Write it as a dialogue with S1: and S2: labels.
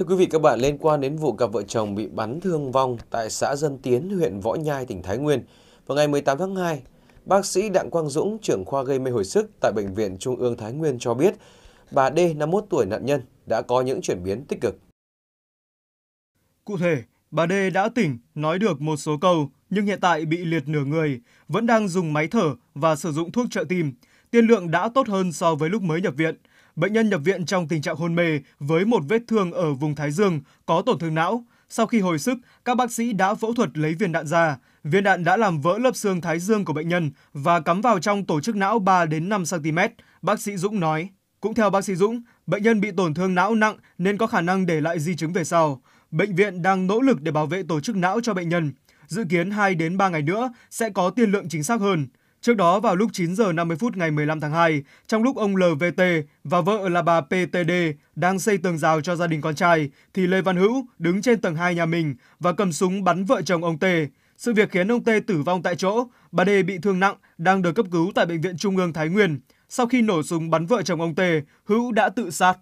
S1: Thưa quý vị các bạn, liên quan đến vụ cặp vợ chồng bị bắn thương vong tại xã Dân Tiến, huyện Võ Nhai, tỉnh Thái Nguyên. Vào ngày 18 tháng 2, bác sĩ Đặng Quang Dũng, trưởng khoa gây mê hồi sức tại Bệnh viện Trung ương Thái Nguyên cho biết, bà D, 51 tuổi nạn nhân, đã có những chuyển biến tích cực. Cụ thể, bà D
S2: đã tỉnh, nói được một số câu, nhưng hiện tại bị liệt nửa người, vẫn đang dùng máy thở và sử dụng thuốc trợ tim. Tiên lượng đã tốt hơn so với lúc mới nhập viện – Bệnh nhân nhập viện trong tình trạng hôn mê với một vết thương ở vùng thái dương có tổn thương não. Sau khi hồi sức, các bác sĩ đã phẫu thuật lấy viên đạn ra. Viên đạn đã làm vỡ lớp xương thái dương của bệnh nhân và cắm vào trong tổ chức não 3 đến 5 cm, bác sĩ Dũng nói. Cũng theo bác sĩ Dũng, bệnh nhân bị tổn thương não nặng nên có khả năng để lại di chứng về sau. Bệnh viện đang nỗ lực để bảo vệ tổ chức não cho bệnh nhân. Dự kiến 2 đến 3 ngày nữa sẽ có tiên lượng chính xác hơn. Trước đó vào lúc 9 giờ 50 phút ngày 15 tháng 2, trong lúc ông LVT và vợ là bà PTD đang xây tường rào cho gia đình con trai, thì Lê Văn Hữu đứng trên tầng 2 nhà mình và cầm súng bắn vợ chồng ông T. Sự việc khiến ông T tử vong tại chỗ, bà Đê bị thương nặng, đang được cấp cứu tại Bệnh viện Trung ương Thái Nguyên. Sau khi nổ súng bắn vợ chồng ông T, Hữu đã tự sát.